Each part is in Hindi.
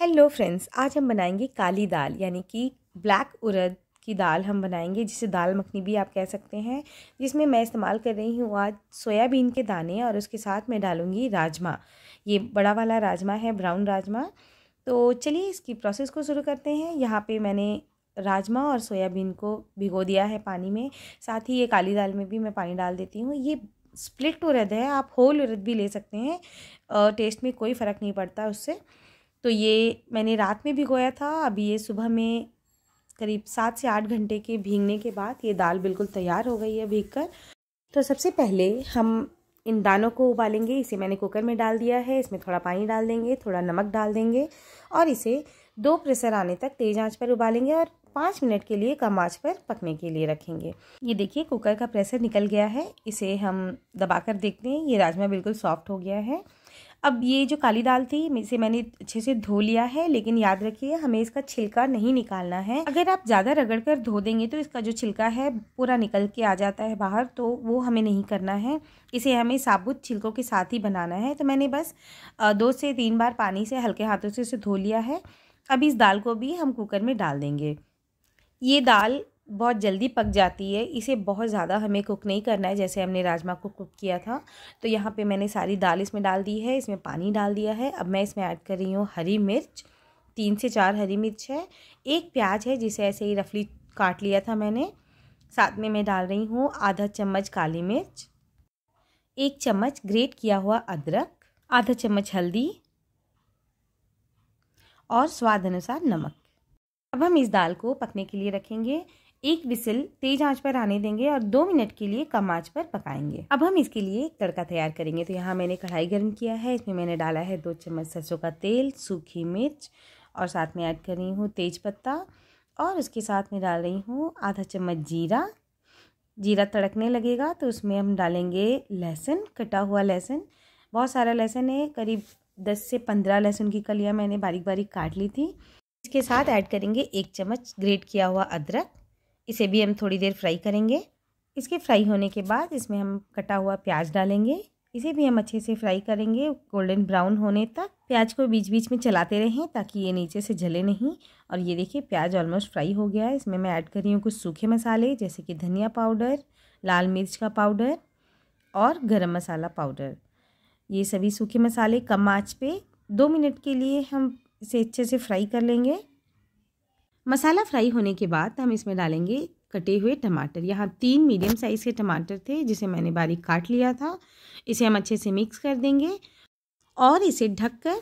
हेलो फ्रेंड्स आज हम बनाएंगे काली दाल यानी कि ब्लैक उड़द की दाल हम बनाएंगे जिसे दाल मखनी भी आप कह सकते हैं जिसमें मैं इस्तेमाल कर रही हूँ आज सोयाबीन के दाने और उसके साथ मैं डालूँगी राजमा ये बड़ा वाला राजमा है ब्राउन राजमा तो चलिए इसकी प्रोसेस को शुरू करते हैं यहाँ पर मैंने राजमा और सोयाबीन को भिगो दिया है पानी में साथ ही ये काली दाल में भी मैं पानी डाल देती हूँ ये स्प्लिट उड़द है आप होल उड़द भी ले सकते हैं टेस्ट में कोई फ़र्क नहीं पड़ता उससे तो ये मैंने रात में भिगोया था अभी ये सुबह में करीब सात से आठ घंटे के भीगने के बाद ये दाल बिल्कुल तैयार हो गई है भीग कर तो सबसे पहले हम इन दानों को उबालेंगे इसे मैंने कुकर में डाल दिया है इसमें थोड़ा पानी डाल देंगे थोड़ा नमक डाल देंगे और इसे दो प्रेशर आने तक तेज़ आंच पर उबालेंगे और पाँच मिनट के लिए कम आँच पर पकने के लिए रखेंगे ये देखिए कुकर का प्रेशर निकल गया है इसे हम दबाकर देखते हैं ये राजमा बिल्कुल सॉफ्ट हो गया है अब ये जो काली दाल थी इसे मैंने अच्छे से धो लिया है लेकिन याद रखिए हमें इसका छिलका नहीं निकालना है अगर आप ज़्यादा रगड़ कर धो देंगे तो इसका जो छिलका है पूरा निकल के आ जाता है बाहर तो वो हमें नहीं करना है इसे हमें साबुत छिलकों के साथ ही बनाना है तो मैंने बस दो से तीन बार पानी से हल्के हाथों से इसे धो लिया है अब इस दाल को भी हम कुकर में डाल देंगे ये दाल बहुत जल्दी पक जाती है इसे बहुत ज़्यादा हमें कुक नहीं करना है जैसे हमने राजमा को कुक किया था तो यहाँ पे मैंने सारी दाल इसमें डाल दी है इसमें पानी डाल दिया है अब मैं इसमें ऐड कर रही हूँ हरी मिर्च तीन से चार हरी मिर्च है एक प्याज है जिसे ऐसे ही रफली काट लिया था मैंने साथ में मैं डाल रही हूँ आधा चम्मच काली मिर्च एक चम्मच ग्रेट किया हुआ अदरक आधा चम्मच हल्दी और स्वाद अनुसार नमक अब हम इस दाल को पकने के लिए रखेंगे एक विसिल तेज आंच पर आने देंगे और दो मिनट के लिए कम आंच पर पकाएंगे अब हम इसके लिए एक तड़का तैयार करेंगे तो यहाँ मैंने कढ़ाई गर्म किया है इसमें मैंने डाला है दो चम्मच सरसों का तेल सूखी मिर्च और साथ में ऐड कर रही हूँ तेज पत्ता और उसके साथ में डाल रही हूँ आधा चम्मच जीरा जीरा तड़कने लगेगा तो उसमें हम डालेंगे लहसुन कटा हुआ लहसुन बहुत सारा लहसुन है करीब दस से पंद्रह लहसुन की कलियाँ मैंने बारीक बारीक काट ली थी इसके साथ ऐड करेंगे एक चम्मच ग्रेट किया हुआ अदरक इसे भी हम थोड़ी देर फ्राई करेंगे इसके फ्राई होने के बाद इसमें हम कटा हुआ प्याज डालेंगे इसे भी हम अच्छे से फ्राई करेंगे गोल्डन ब्राउन होने तक प्याज को बीच बीच में चलाते रहें ताकि ये नीचे से जले नहीं और ये देखिए प्याज ऑलमोस्ट फ्राई हो गया है इसमें मैं ऐड कर रही हूँ कुछ सूखे मसाले जैसे कि धनिया पाउडर लाल मिर्च का पाउडर और गरम मसाला पाउडर ये सभी सूखे मसाले कम आँच पर दो मिनट के लिए हम इसे अच्छे से फ्राई कर लेंगे मसाला फ्राई होने के बाद हम इसमें डालेंगे कटे हुए टमाटर यहाँ तीन मीडियम साइज़ के टमाटर थे जिसे मैंने बारीक काट लिया था इसे हम अच्छे से मिक्स कर देंगे और इसे ढककर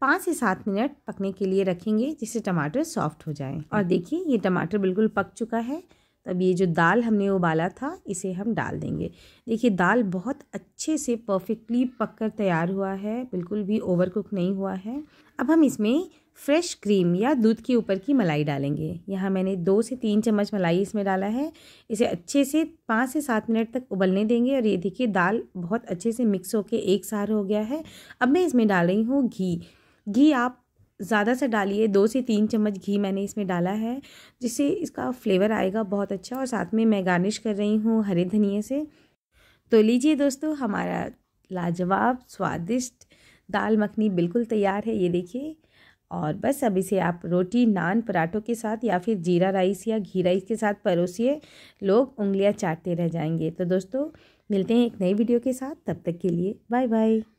पाँच से सात मिनट पकने के लिए रखेंगे जिससे टमाटर सॉफ्ट हो जाए और हम्म। देखिए ये टमाटर बिल्कुल पक चुका है तब ये जो दाल हमने उबाला था इसे हम डाल देंगे देखिए दाल बहुत अच्छे से परफेक्टली पककर तैयार हुआ है बिल्कुल भी ओवर कुक नहीं हुआ है अब हम इसमें फ्रेश क्रीम या दूध के ऊपर की मलाई डालेंगे यहाँ मैंने दो से तीन चम्मच मलाई इसमें डाला है इसे अच्छे से पाँच से सात मिनट तक उबलने देंगे और ये देखिए दाल बहुत अच्छे से मिक्स होकर एक सार हो गया है अब मैं इसमें डाल रही हूँ घी घी आप ज़्यादा सा डालिए दो से तीन चम्मच घी मैंने इसमें डाला है जिससे इसका फ्लेवर आएगा बहुत अच्छा और साथ में मैं गार्निश कर रही हूँ हरे धनिए से तो लीजिए दोस्तों हमारा लाजवाब स्वादिष्ट दाल मखनी बिल्कुल तैयार है ये देखिए और बस अब इसे आप रोटी नान पराठों के साथ या फिर जीरा राइस या घी राइस के साथ परोसिए लोग उंगलियां चाटते रह जाएंगे तो दोस्तों मिलते हैं एक नई वीडियो के साथ तब तक के लिए बाय बाय